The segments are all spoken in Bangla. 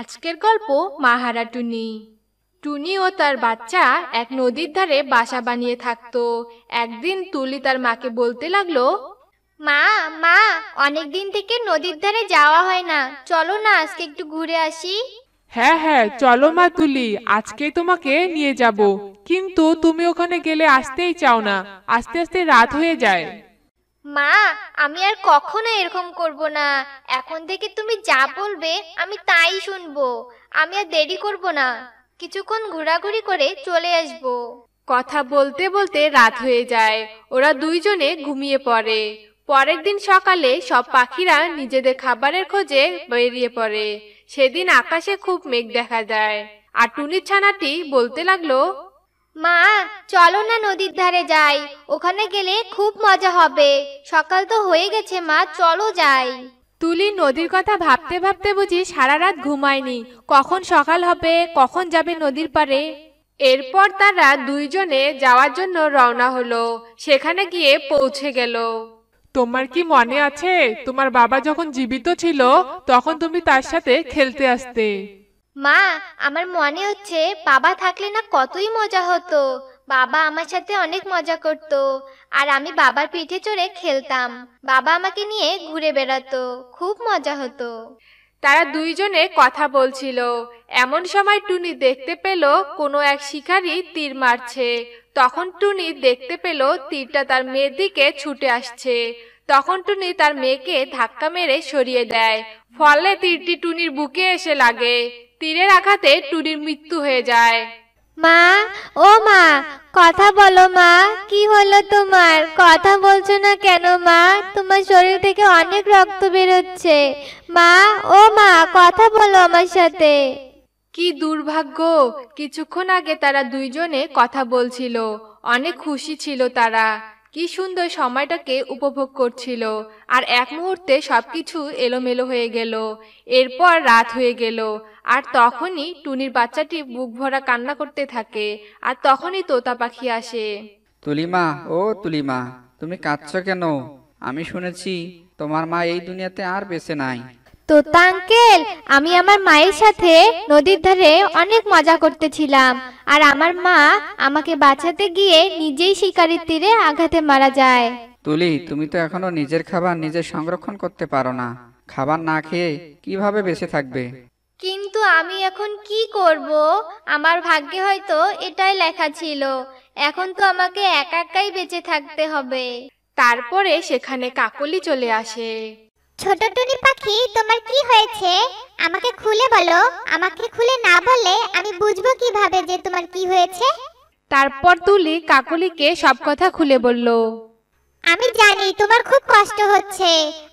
আজকের গল্প মাহারা টুনি টুনি ও তার বাচ্চা এক নদীর ধারে বাসা বানিয়ে থাকতো একদিন তুলি তার মাকে বলতে লাগলো মা মা অনেক দিন থেকে নদীর ধারে যাওয়া হয় না চলো না আজকে একটু ঘুরে আসি হ্যাঁ হ্যাঁ চলো মা তুলি আজকে তোমাকে নিয়ে যাব কিন্তু তুমি ওখানে গেলে আসতেই চাও না আস্তে আস্তে রাত হয়ে যায় মা আমি আর কখনো এরকম করব না এখন থেকে তুমি যা বলবে আমি তাই শুনবো আমি আর দেরি করব না কিছুক্ষণ ঘোরাঘুরি করে চলে আসব কথা বলতে বলতে রাত হয়ে যায় ওরা দুইজনে ঘুমিয়ে পড়ে পরের দিন সকালে সব পাখিরা নিজেদের খাবারের খোঁজে বেরিয়ে পড়ে সেদিন আকাশে খুব মেঘ দেখা যায় আর টুনির ছানাটি বলতে লাগলো মা চলো না নদীর ধারে যাই ওখানে গেলে খুব মজা হবে সকাল তো হয়ে গেছে মা চলো যাই তুলি নদীর কথা ভাবতে ভাবতে বুঝি সারা রাত ঘুমায়নি কখন সকাল হবে কখন যাবে নদীর পারে এরপর তারা দুইজনে যাওয়ার জন্য রওনা হলো সেখানে গিয়ে পৌঁছে গেল তোমার কি মনে আছে তোমার বাবা যখন জীবিত ছিল তখন তুমি তার সাথে খেলতে আসতে মা আমার মনে হচ্ছে বাবা থাকলে না কতই মজা হতো বাবা আমার সাথে অনেক মজা করত আর আমি বাবার পিঠে চড়ে খেলতাম বাবা আমাকে নিয়ে ঘুরে বেড়াতো খুব মজা হতো তারা দুইজনে কথা বলছিল এমন সময় টুনি দেখতে পেল কোনো এক শিকারি তীর মারছে তখন টুনি দেখতে পেল তীরটা তার মেয়ের দিকে ছুটে আসছে তখন টুনি তার মেয়েকে ধাক্কা মেরে সরিয়ে দেয় ফলে তীরটি টুনির বুকে এসে লাগে তীরের আঘাতে টুনির মৃত্যু হয়ে যায় মা ও মা কথা বলো মা কি হলো তোমার কথা বলছো না কেন মা তোমার শরীর থেকে অনেক রক্ত বেরোচ্ছে মা ও মা কথা বলো আমার সাথে কি দুর্ভাগ্য কিছুক্ষণ আগে তারা দুইজনে কথা বলছিল অনেক খুশি ছিল তারা কি সুন্দর সময়টাকে উপভোগ করছিল আর এক মুহূর্তে সবকিছু এলোমেলো হয়ে গেল এরপর রাত হয়ে গেল আর তখনই টুনির বাচ্চাটি বুক ভরা কান্না করতে থাকে আর তখনই তোতা পাখি আসে তুলিমা ও তুলিমা তুমি কাঁদছ কেন আমি শুনেছি তোমার মা এই দুনিয়াতে আর বেঁচে নাই তোতা আঙ্কেল আমি আমার মায়ের সাথে নদীর ধারে অনেক মজা করতেছিলাম আর আমার মা আমাকে বাঁচাতে গিয়ে নিজেই শিকারের তীরে আঘাতে মারা যায় তুলি তুমি তো এখনো নিজের খাবার নিজে সংরক্ষণ করতে পারো না খাবার না খেয়ে কিভাবে বেঁচে থাকবে কিন্তু আমি এখন কি করব আমার ভাগ্যে হয়তো এটাই লেখা ছিল এখন তো আমাকে একা একাই বেঁচে থাকতে হবে তারপরে সেখানে কাকলি চলে আসে ছোট টুনি পাখি তোমার কি হয়েছে আমাকে খুলে বলো আমাকে খুলে না বলে আমি বুঝবো কিভাবে যে তোমার কি হয়েছে তারপর তুলি কাকলিকে সব কথা খুলে বলল আমি জানি তোমার খুব কষ্ট হচ্ছে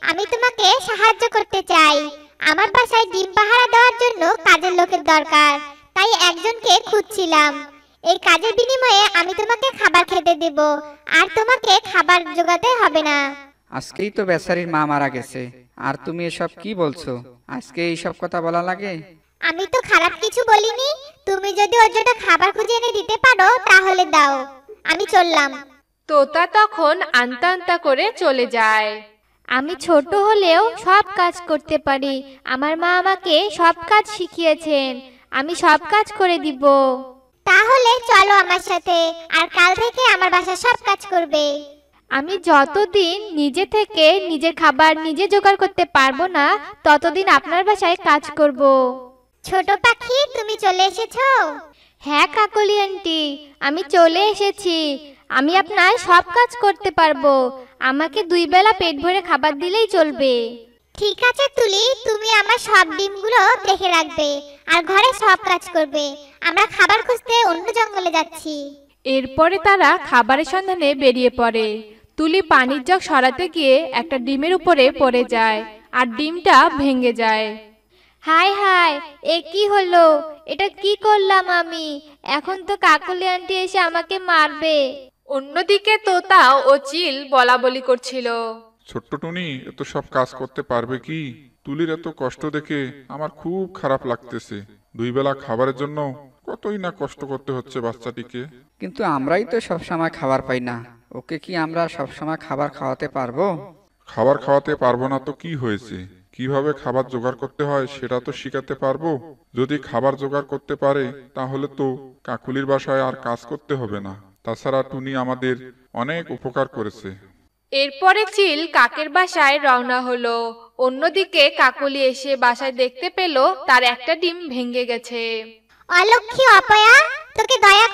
আমি তোমাকে সাহায্য করতে চাই আমার বাসায় ডিম পাহারা দেওয়ার জন্য কাজের লোকের দরকার তাই একজনকে খুঁজছিলাম এই কাজের বিনিময়ে আমি তোমাকে খাবার খেতে দেব আর তোমাকে খাবার জোগাতে হবে না আজকেই তো বেচারির মা মারা গেছে আর তুমি এসব কি বলছো আজকে এইসব কথা বলা লাগে আমি তো খারাপ কিছু বলিনি তুমি যদি ওর জন্য খাবার খুঁজে এনে দিতে পারো তাহলে দাও আমি চললাম তোতা তখন আনতা আনতা করে চলে যায় আমি ছোট হলেও সব কাজ করতে পারি আমার মা আমাকে সব কাজ শিখিয়েছেন আমি সব কাজ করে দিব তাহলে চলো আমার সাথে আর কাল থেকে আমার বাসায় সব কাজ করবে আমি যতদিন নিজে থেকে নিজের খাবার নিজে জোগাড় করতে পারবো না ততদিন আপনার বাসায় কাজ করব। ছোট পাখি তুমি চলে এসেছো হ্যাঁ কাকলি আন্টি আমি চলে এসেছি আমি আপনার সব কাজ করতে পারবো আমাকে দুই বেলা পেট ভরে খাবার দিলেই চলবে ঠিক আছে তুলি তুমি আমার সব ডিমগুলো দেখে রাখবে আর ঘরে সব কাজ করবে আমরা খাবার খুঁজতে অন্য জঙ্গলে যাচ্ছি এরপরে তারা খাবারের সন্ধানে বেরিয়ে পড়ে তুলি পানির জগ সরাতে গিয়ে একটা ডিমের উপরে পড়ে যায় আর ডিমটা ভেঙে যায় হাই হাই এ কি হলো এটা কি করলাম আমি এখন তো কাকলি আন্টি এসে আমাকে মারবে অন্যদিকে তোতা ও চিল বলা বলি করছিল ছোট্ট টুনি এত সব কাজ করতে পারবে কি তুলির এত কষ্ট দেখে আমার খুব খারাপ লাগতেছে দুই বেলা খাবারের জন্য কতই না কষ্ট করতে হচ্ছে বাচ্চাটিকে কিন্তু আমরাই তো সব সময় খাবার পাই না ওকে কি আমরা সবসময় খাবার খাওয়াতে পারবো খাবার খাওয়াতে পারবো না তো কি হয়েছে কিভাবে খাবার জোগাড় করতে হয় সেটা তো শিখাতে পারবো যদি খাবার জোগাড় করতে পারে তাহলে তো কাকুলির বাসায় আর কাজ করতে হবে না তাছাড়া টুনি আমাদের অনেক উপকার করেছে এরপরে চিল কাকের বাসায় রওনা হলো অন্যদিকে কাকুলি এসে বাসায় দেখতে পেল তার একটা ডিম ভেঙে গেছে অলক্ষী অপয়া তোকে দয়া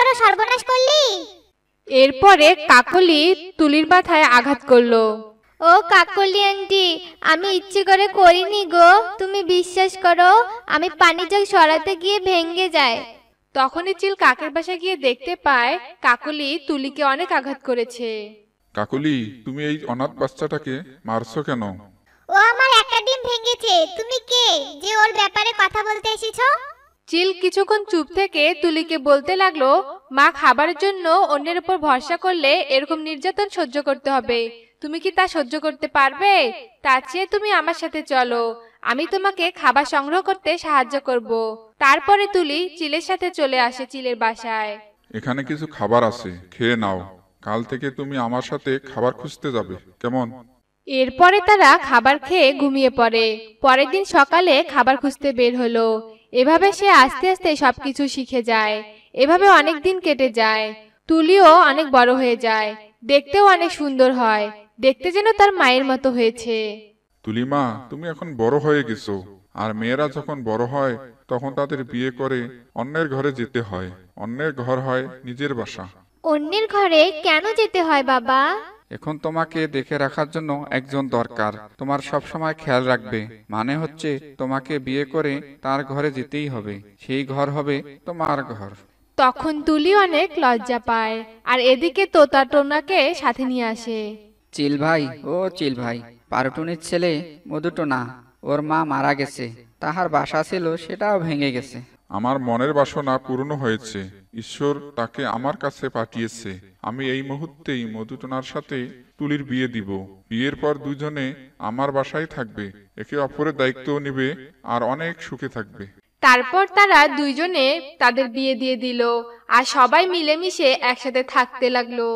বড় সর্বনাশ করলি এরপরে কাকলি তুলির মাথায় আঘাত করলো ও কাকলি আন্টি আমি ইচ্ছে করে করিনি গো তুমি বিশ্বাস করো আমি পানি জগ সরাতে গিয়ে ভেঙে যায় তখনই চিল কাকের বাসা গিয়ে দেখতে পায় কাকলি তুলিকে অনেক আঘাত করেছে কাকলি তুমি এই অনাথ বাচ্চাটাকে মারছো কেন ও আমার একটা ডিম ভেঙেছে তুমি কে যে ওর ব্যাপারে কথা বলতে এসেছো চিল কিছুক্ষণ চুপ থেকে তুলিকে বলতে লাগলো মা খাবারের জন্য অন্যের উপর ভরসা করলে এরকম নির্যাতন সহ্য করতে হবে তুমি কি তা সহ্য করতে পারবে তার চেয়ে তুমি আমার সাথে চলো আমি তোমাকে খাবার সংগ্রহ করতে সাহায্য করব তারপরে তুলি চিলের সাথে চলে আসে চিলের বাসায় এখানে কিছু খাবার আছে খেয়ে নাও কাল থেকে তুমি আমার সাথে খাবার খুঁজতে যাবে কেমন এরপরে তারা খাবার খেয়ে ঘুমিয়ে পড়ে পরের দিন সকালে খাবার খুঁজতে বের হলো এভাবে সে আস্তে আস্তে সবকিছু শিখে যায় এভাবে অনেক দিন কেটে যায় তুলিও অনেক বড় হয়ে যায় দেখতেও অনেক সুন্দর হয় দেখতে যেন তার মায়ের মতো হয়েছে তুলিমা তুমি এখন বড় হয়ে গেছো আর মেয়েরা যখন বড় হয় তখন তাদের বিয়ে করে অন্যের ঘরে যেতে হয় অন্যের ঘর হয় নিজের বাসা অন্যের ঘরে কেন যেতে হয় বাবা এখন তোমাকে দেখে রাখার জন্য একজন দরকার তোমার সব সময় খেয়াল রাখবে মানে হচ্ছে তোমাকে বিয়ে করে তার ঘরে যেতেই হবে সেই ঘর হবে তোমার ঘর তখন তুলি অনেক লজ্জা পায় আর এদিকে তোতা টোনাকে সাথে নিয়ে আসে চিল ভাই ও চিল ভাই পারটুনির ছেলে মধুটোনা ওর মা মারা গেছে তাহার বাসা ছিল সেটাও ভেঙে গেছে আমার মনের বাসনা পূর্ণ হয়েছে ঈশ্বর তাকে আমার কাছে পাঠিয়েছে আমি এই মুহূর্তেই মধুটনার সাথে তুলির বিয়ে দিব বিয়ের পর দুজনে আমার বাসায় থাকবে একে অপরের দায়িত্ব নিবে আর অনেক সুখে থাকবে তারপর তারা দুইজনে তাদের বিয়ে দিয়ে দিল আর সবাই মিলেমিশে একসাথে থাকতে লাগলো